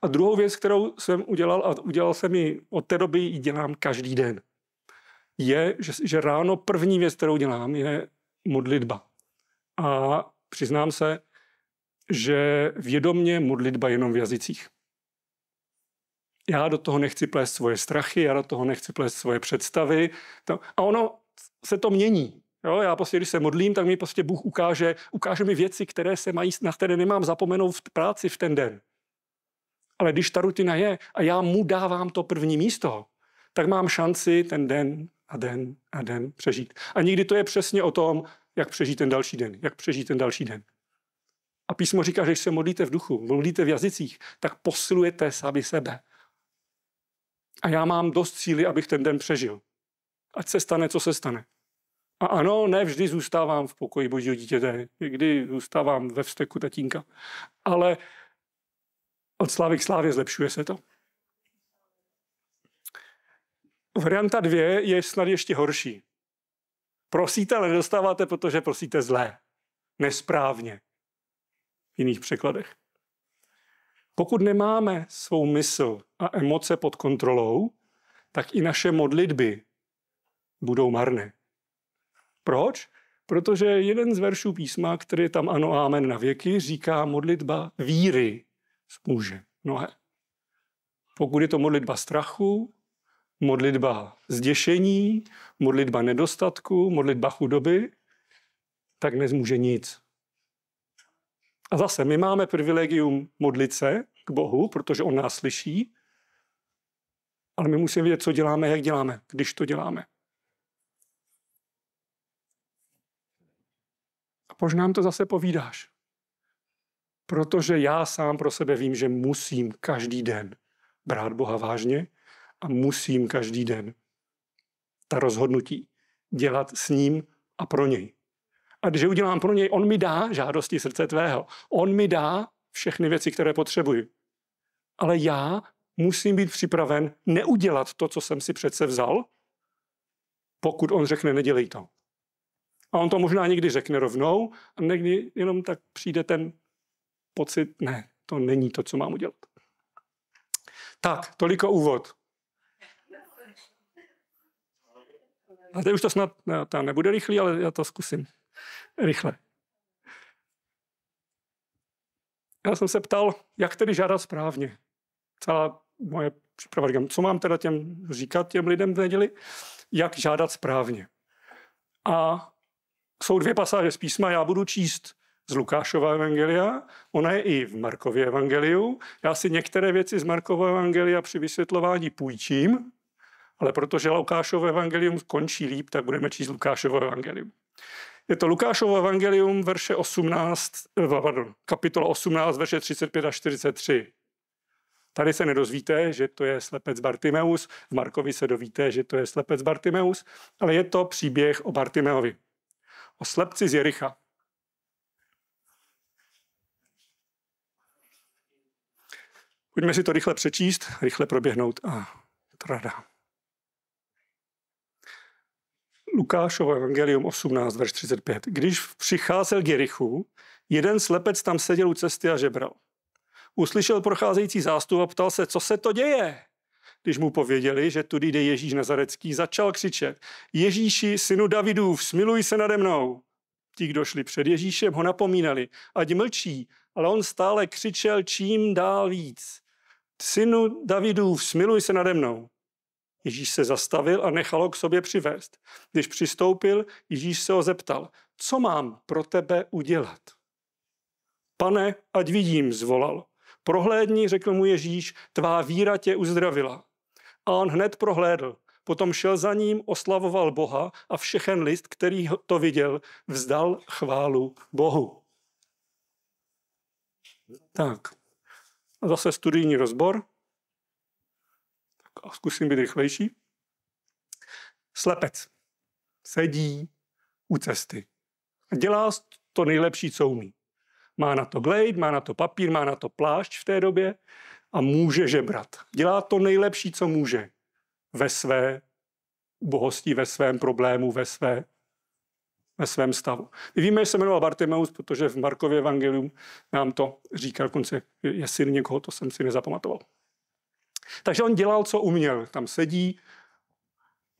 A druhou věc, kterou jsem udělal, a udělal jsem ji od té doby, ji dělám každý den, je, že, že ráno první věc, kterou dělám, je modlitba. A přiznám se, že vědomně modlitba jenom v jazycích. Já do toho nechci plést svoje strachy, já do toho nechci plést svoje představy. A ono se to mění. Jo, já prostě, když se modlím, tak mi prostě Bůh ukáže, ukáže mi věci, které se mají, na které nemám zapomenout v práci v ten den. Ale když ta rutina je a já mu dávám to první místo, tak mám šanci ten den a den a den přežít. A nikdy to je přesně o tom, jak přežít ten další den, jak přežít ten další den. A písmo říká, že když se modlíte v duchu, modlíte v jazycích, tak posilujete sami sebe. A já mám dost síly, abych ten den přežil. Ať se stane, co se stane. A ano, ne vždy zůstávám v pokoji božího dítěte, někdy zůstávám ve vzteku tatínka, ale od slávy k slávě zlepšuje se to. Varianta dvě je snad ještě horší. Prosíte, ale nedostáváte, protože prosíte zlé, nesprávně. V jiných překladech. Pokud nemáme svou mysl a emoce pod kontrolou, tak i naše modlitby budou marné. Proč? Protože jeden z veršů písma, který tam ano amen na věky, říká modlitba víry muže. No, a Pokud je to modlitba strachu, modlitba zděšení, modlitba nedostatku, modlitba chudoby, tak nezmůže nic. A zase, my máme privilegium modlit se k Bohu, protože On nás slyší, ale my musíme vědět, co děláme, jak děláme, když to děláme. proč nám to zase povídáš? Protože já sám pro sebe vím, že musím každý den brát Boha vážně a musím každý den ta rozhodnutí dělat s ním a pro něj. A když je udělám pro něj, on mi dá žádosti srdce tvého. On mi dá všechny věci, které potřebuji. Ale já musím být připraven neudělat to, co jsem si přece vzal, pokud on řekne, nedělej to. A on to možná někdy řekne rovnou a někdy jenom tak přijde ten pocit, ne, to není to, co mám udělat. Tak, toliko úvod. A teď už to snad ne, to nebude rychlý, ale já to zkusím rychle. Já jsem se ptal, jak tedy žádat správně. Celá moje příprava, říkám, co mám teda těm říkat těm lidem v neděli, jak žádat správně. A jsou dvě pasáže z písma, já budu číst z Lukášova evangelia, ona je i v Markově evangeliu. Já si některé věci z Markova evangelia při vysvětlování půjčím, ale protože Lukášovo evangelium končí líp, tak budeme číst Lukášovo evangelium. Je to Lukášovo evangelium, verše 18, eh, pardon, kapitola 18, verše 35 a 43. Tady se nedozvíte, že to je slepec Bartimeus, v Markovi se dovíte, že to je slepec Bartimeus, ale je to příběh o Bartimeovi o slepci z Jericha. Pojďme si to rychle přečíst, rychle proběhnout a to rada. Lukášovo evangelium 18, verš 35. Když přicházel k Jerichu, jeden slepec tam seděl u cesty a žebral. Uslyšel procházející zástup a ptal se, co se to děje? když mu pověděli, že tudy jde Ježíš Nazarecký, začal křičet, Ježíši, synu Davidův, smiluj se nade mnou. Ti, kdo šli před Ježíšem, ho napomínali, ať mlčí, ale on stále křičel čím dál víc. Synu Davidův, smiluj se nade mnou. Ježíš se zastavil a nechal ho k sobě přivést. Když přistoupil, Ježíš se ho zeptal, co mám pro tebe udělat? Pane, ať vidím, zvolal. Prohlédni, řekl mu Ježíš, tvá víra tě uzdravila a on hned prohlédl. Potom šel za ním, oslavoval Boha a všechen list, který to viděl, vzdal chválu Bohu. Tak, a zase studijní rozbor. Tak a zkusím být rychlejší. Slepec sedí u cesty. Dělá to nejlepší, co umí. Má na to glade, má na to papír, má na to plášť v té době, a může žebrat. Dělá to nejlepší, co může ve své bohosti, ve svém problému, ve, své, ve svém stavu. My víme, že se jmenoval Bartimeus, protože v Markově evangelium nám to říká, dokonce je syn někoho, to jsem si nezapamatoval. Takže on dělal, co uměl. Tam sedí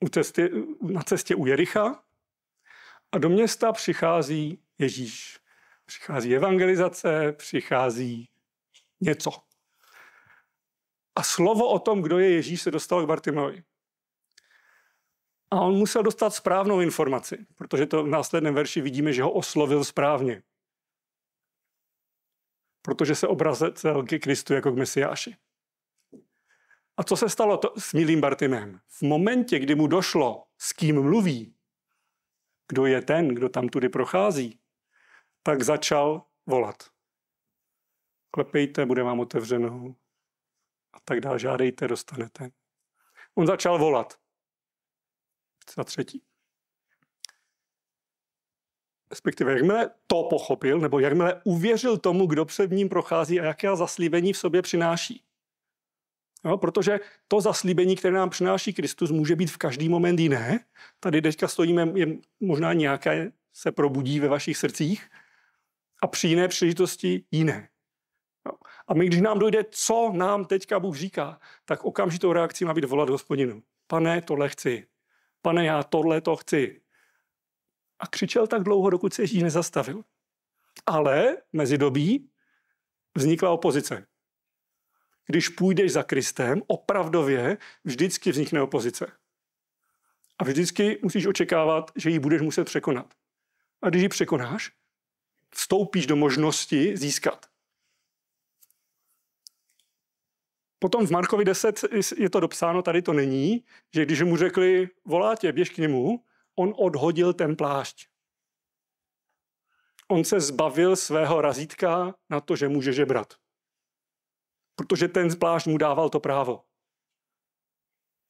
u cesty, na cestě u Jericha a do města přichází Ježíš. Přichází evangelizace, přichází něco. A slovo o tom, kdo je Ježíš, se dostalo k Bartimovi. A on musel dostat správnou informaci, protože to v následném verši vidíme, že ho oslovil správně. Protože se obrazil k Kristu jako k Mesiáši. A co se stalo to, s milým Bartimem? V momentě, kdy mu došlo, s kým mluví, kdo je ten, kdo tam tudy prochází, tak začal volat. Klepejte, bude vám otevřeno a tak dále. Žádejte, dostanete. On začal volat. Za třetí. Respektive jakmile to pochopil, nebo jakmile uvěřil tomu, kdo před ním prochází a jaké zaslíbení v sobě přináší. No, protože to zaslíbení, které nám přináší Kristus, může být v každý moment jiné. Tady teďka stojíme, je možná nějaké se probudí ve vašich srdcích a při jiné příležitosti jiné. A my, když nám dojde, co nám teďka Bůh říká, tak okamžitou reakcí má být volat hospodinu. Pane, tohle chci. Pane, já tohle to chci. A křičel tak dlouho, dokud se Ježíš nezastavil. Ale mezi dobí vznikla opozice. Když půjdeš za Kristem, opravdově vždycky vznikne opozice. A vždycky musíš očekávat, že ji budeš muset překonat. A když ji překonáš, vstoupíš do možnosti získat. Potom v Markovi 10 je to dopsáno, tady to není, že když mu řekli, volá tě, běž k němu, on odhodil ten plášť. On se zbavil svého razítka na to, že může žebrat. Protože ten plášť mu dával to právo.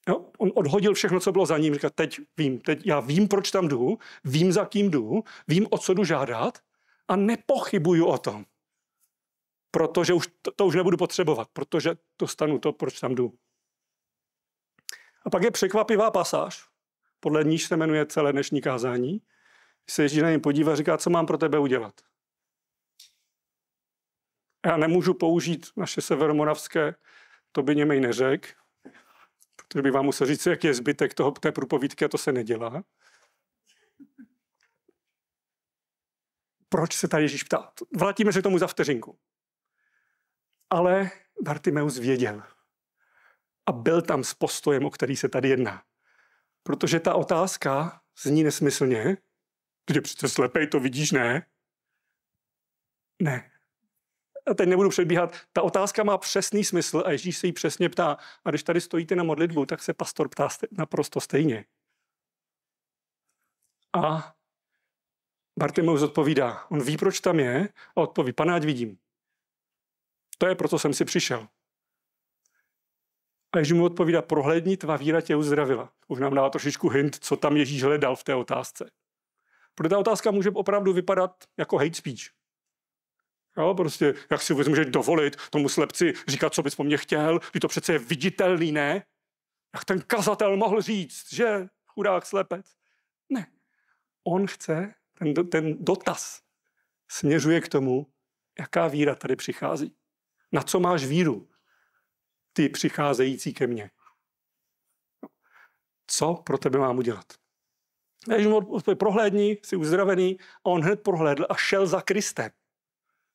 Jo? No, on odhodil všechno, co bylo za ním. Říkal, teď vím, teď já vím, proč tam jdu, vím, za kým jdu, vím, o co jdu žádat a nepochybuju o tom protože už to, to už nebudu potřebovat, protože to stanu to, proč tam jdu. A pak je překvapivá pasáž, podle níž se jmenuje celé dnešní kázání. Když se Ježíš na něj podívá, říká, co mám pro tebe udělat. Já nemůžu použít naše severomoravské, to by němej neřek, protože by vám musel říct, jak je zbytek toho, té průpovídky a to se nedělá. Proč se tady Ježíš ptá? Vrátíme se k tomu za vteřinku. Ale Bartimeus věděl. A byl tam s postojem, o který se tady jedná. Protože ta otázka zní nesmyslně, kde přece slepej to vidíš, ne? Ne. A teď nebudu předbíhat. Ta otázka má přesný smysl a Ježíš se jí přesně ptá. A když tady stojíte na modlitbu, tak se pastor ptá naprosto stejně. A Bartimeus odpovídá. On ví, proč tam je a odpoví, pane, ať vidím. To je proto jsem si přišel. A Ježíš mu odpovídá, prohlédni, tvá víra tě uzdravila. Už nám dává trošičku hint, co tam Ježíš hledal v té otázce. Protože ta otázka může opravdu vypadat jako hate speech. Jo, prostě, jak si vůbec může dovolit tomu slepci říkat, co bys po mně chtěl, když to přece je viditelný, ne? Jak ten kazatel mohl říct, že chudák slepec? Ne. On chce, ten, ten dotaz směřuje k tomu, jaká víra tady přichází na co máš víru, ty přicházející ke mně. Co pro tebe mám udělat? Ježíš mu odpověděl, prohlédni, jsi uzdravený. A on hned prohlédl a šel za Kristem.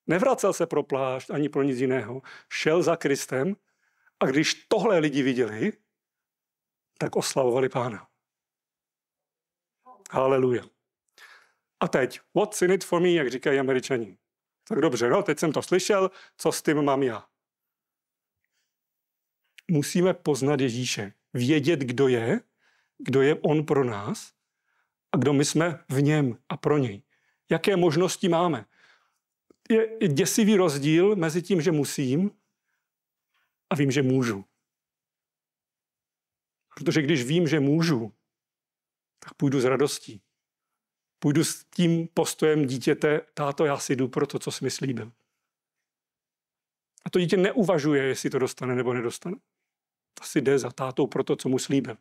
Nevracel se pro plášť ani pro nic jiného. Šel za Kristem a když tohle lidi viděli, tak oslavovali pána. Haleluja. A teď, what's in it for me, jak říkají američani. Tak dobře, no, teď jsem to slyšel, co s tím mám já? Musíme poznat Ježíše, vědět, kdo je, kdo je on pro nás a kdo my jsme v něm a pro něj. Jaké možnosti máme? Je děsivý rozdíl mezi tím, že musím a vím, že můžu. Protože když vím, že můžu, tak půjdu s radostí půjdu s tím postojem dítěte, táto, já si jdu pro to, co si mi A to dítě neuvažuje, jestli to dostane nebo nedostane. To si jde za tátou pro to, co mu slíbil.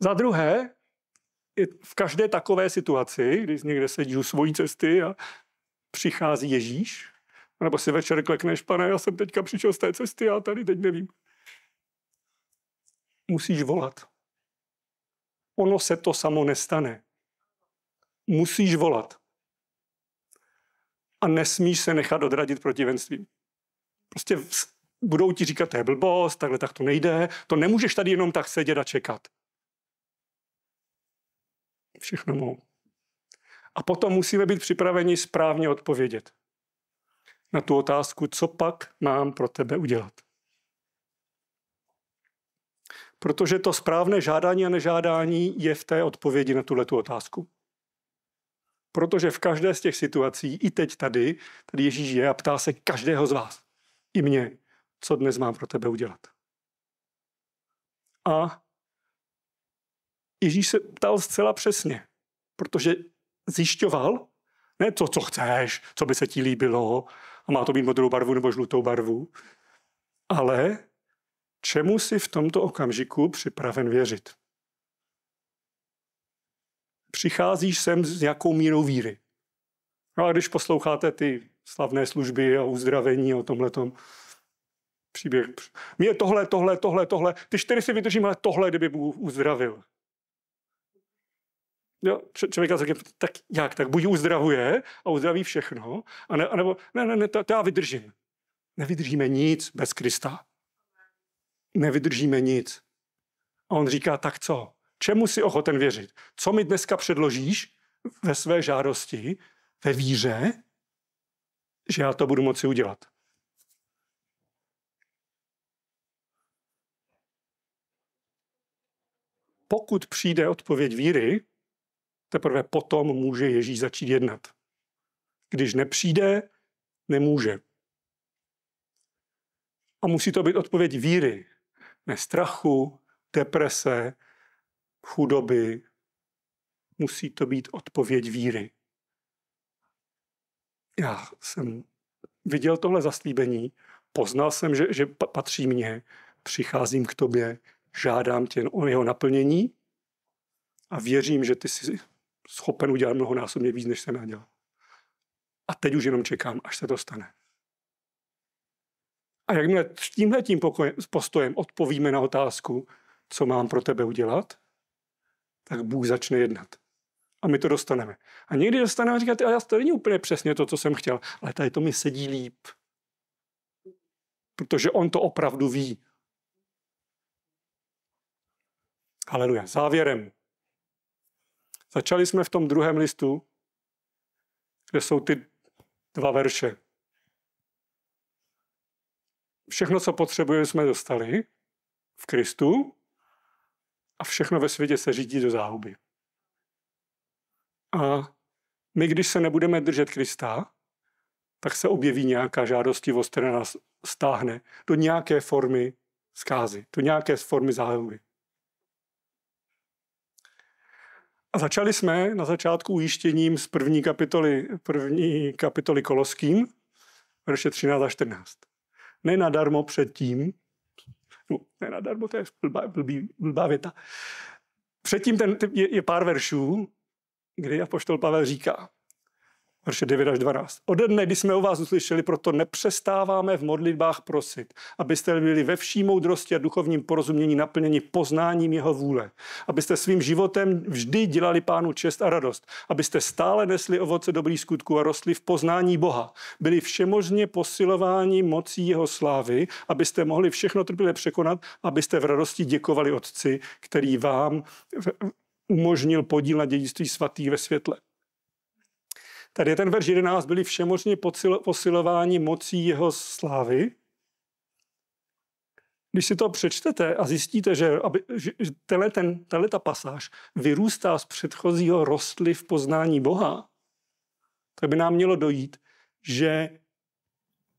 Za druhé, v každé takové situaci, když někde sedíš u svojí cesty a přichází Ježíš, nebo si večer klekneš, pane, já jsem teďka přišel z té cesty, já tady teď nevím. Musíš volat ono se to samo nestane. Musíš volat. A nesmíš se nechat odradit protivenstvím. Prostě budou ti říkat, to je blbost, takhle tak to nejde, to nemůžeš tady jenom tak sedět a čekat. Všechno mohou. A potom musíme být připraveni správně odpovědět na tu otázku, co pak mám pro tebe udělat. Protože to správné žádání a nežádání je v té odpovědi na tuhle otázku. Protože v každé z těch situací, i teď tady, tady Ježíš je a ptá se každého z vás, i mě, co dnes mám pro tebe udělat. A Ježíš se ptal zcela přesně, protože zjišťoval, ne to, co chceš, co by se ti líbilo, a má to být modrou barvu nebo žlutou barvu, ale Čemu si v tomto okamžiku připraven věřit? Přicházíš sem s nějakou mírou víry. No a když posloucháte ty slavné služby a uzdravení o tom příběh, mě tohle, tohle, tohle, tohle, ty čtyři si vydržím, ale tohle, kdyby Bůh uzdravil. Jo, člověka řekne, tak jak, tak buď uzdravuje a uzdraví všechno, anebo, ne, ne, ne, to, to já vydržím. Nevydržíme nic bez Krista nevydržíme nic. A on říká, tak co? Čemu si ochoten věřit? Co mi dneska předložíš ve své žádosti, ve víře, že já to budu moci udělat? Pokud přijde odpověď víry, teprve potom může Ježíš začít jednat. Když nepřijde, nemůže. A musí to být odpověď víry, strachu, deprese, chudoby. Musí to být odpověď víry. Já jsem viděl tohle zaslíbení, poznal jsem, že, že patří mně, přicházím k tobě, žádám tě o jeho naplnění a věřím, že ty jsi schopen udělat mnohonásobně víc, než jsem já dělal. A teď už jenom čekám, až se to stane. A jakmile s tímhle tím postojem odpovíme na otázku, co mám pro tebe udělat, tak Bůh začne jednat. A my to dostaneme. A někdy dostaneme a říkáte, ale já to není úplně přesně to, co jsem chtěl, ale tady to mi sedí líp. Protože on to opravdu ví. Haleluja. Závěrem. Začali jsme v tom druhém listu, kde jsou ty dva verše. Všechno, co potřebujeme, jsme dostali v Kristu a všechno ve světě se řídí do záhuby. A my, když se nebudeme držet Krista, tak se objeví nějaká žádostivost, která nás stáhne do nějaké formy zkázy, do nějaké formy záhuby. A začali jsme na začátku ujištěním z první kapitoly, první kapitoly Koloským, verše 13 a 14 nenadarmo předtím, no, nenadarmo, to je blbá, blbý, blbá věta, předtím ten, je, je pár veršů, kdy apoštol Pavel říká, verše 9 až 12. Ode dne, kdy jsme o vás uslyšeli, proto nepřestáváme v modlitbách prosit, abyste byli ve vší moudrosti a duchovním porozumění naplněni poznáním jeho vůle, abyste svým životem vždy dělali pánu čest a radost, abyste stále nesli ovoce dobrých skutků a rostli v poznání Boha, byli všemožně posilováni mocí jeho slávy, abyste mohli všechno trpělivě překonat, abyste v radosti děkovali Otci, který vám umožnil podíl na dědictví svatých ve světle. Tady je ten verš 11, byli všemožně posilování mocí jeho slávy. Když si to přečtete a zjistíte, že, aby, že tenhle, ten, tenhle ta pasáž vyrůstá z předchozího rostly v poznání Boha, tak by nám mělo dojít, že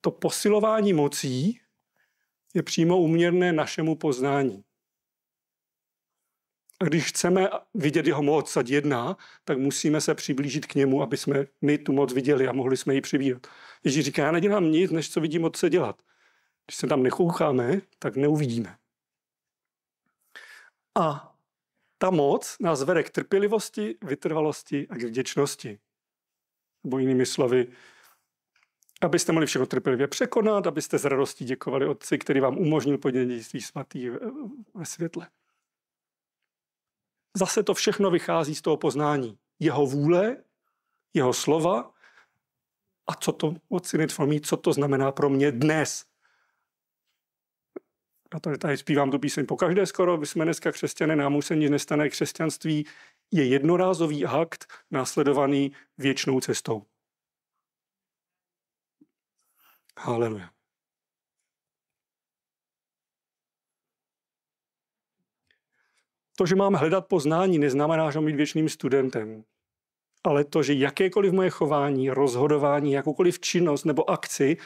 to posilování mocí je přímo uměrné našemu poznání. A když chceme vidět jeho moc, ať jedná, tak musíme se přiblížit k němu, aby jsme my tu moc viděli a mohli jsme ji přibírat. Ježíš říká, já nedělám nic, než co vidím otce dělat. Když se tam nechoucháme, tak neuvidíme. A ta moc nás vede k trpělivosti, vytrvalosti a k vděčnosti. Nebo jinými slovy, abyste mohli všechno trpělivě překonat, abyste s radostí děkovali Otci, který vám umožnil podědictví svatý eh, ve světle zase to všechno vychází z toho poznání jeho vůle, jeho slova a co to, what's in it for me, co to znamená pro mě dnes. Protože tady zpívám tu píseň po každé skoro, my jsme dneska křesťané, nám už se nic nestane, křesťanství je jednorázový akt následovaný věčnou cestou. Hallelujah. To, že mám hledat poznání, neznamená, že mám být věčným studentem. Ale to, že jakékoliv moje chování, rozhodování, jakoukoliv činnost nebo akci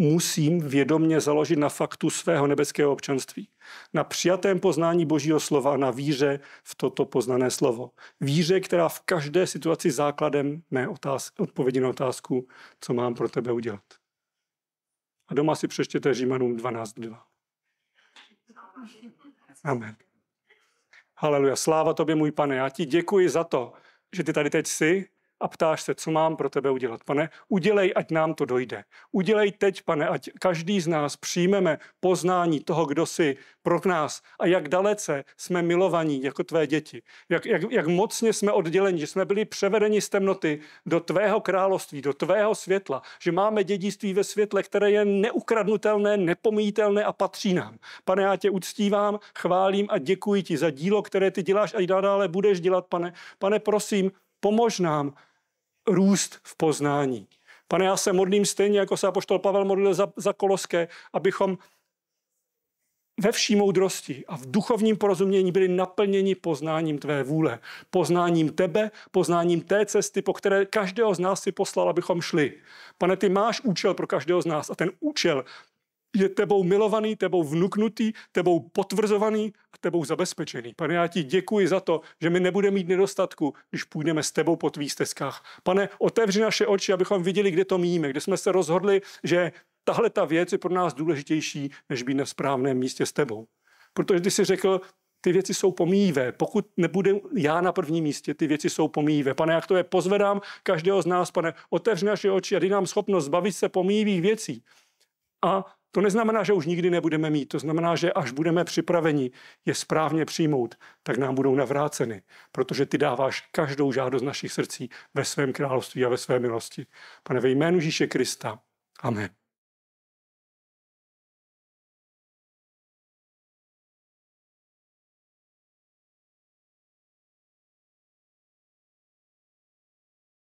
musím vědomně založit na faktu svého nebeského občanství. Na přijatém poznání Božího slova a na víře v toto poznané slovo. Víře, která v každé situaci základem mé otázky, odpovědi na otázku, co mám pro tebe udělat. A doma si přečtěte Římanům 12.2. Amen. Haleluja, sláva tobě, můj pane. Já ti děkuji za to, že ty tady teď jsi, a ptáš se, co mám pro tebe udělat. Pane, udělej, ať nám to dojde. Udělej teď, pane, ať každý z nás přijmeme poznání toho, kdo jsi pro nás a jak dalece jsme milovaní jako tvé děti. Jak, jak, jak mocně jsme odděleni, že jsme byli převedeni z temnoty do tvého království, do tvého světla, že máme dědictví ve světle, které je neukradnutelné, nepomítelné a patří nám. Pane, já tě uctívám, chválím a děkuji ti za dílo, které ty děláš a i nadále budeš dělat, pane. Pane, prosím, pomož nám růst v poznání. Pane, já se modlím stejně, jako se apoštol Pavel modlil za, za Koloské, abychom ve vší moudrosti a v duchovním porozumění byli naplněni poznáním tvé vůle, poznáním tebe, poznáním té cesty, po které každého z nás si poslal, abychom šli. Pane, ty máš účel pro každého z nás a ten účel je tebou milovaný, tebou vnuknutý, tebou potvrzovaný a tebou zabezpečený. Pane, já ti děkuji za to, že my nebudeme mít nedostatku, když půjdeme s tebou po tvých stezkách. Pane, otevři naše oči, abychom viděli, kde to míjíme, kde jsme se rozhodli, že tahle ta věc je pro nás důležitější, než být na správném místě s tebou. Protože ty jsi řekl, ty věci jsou pomíjivé. Pokud nebudu já na prvním místě, ty věci jsou pomíjivé. Pane, jak to je, pozvedám každého z nás, pane, otevři naše oči a dej nám schopnost zbavit se pomíjivých věcí. A to neznamená, že už nikdy nebudeme mít. To znamená, že až budeme připraveni je správně přijmout, tak nám budou navráceny, protože ty dáváš každou žádost našich srdcí ve svém království a ve své milosti. Pane, ve jménu Ježíše Krista. Amen.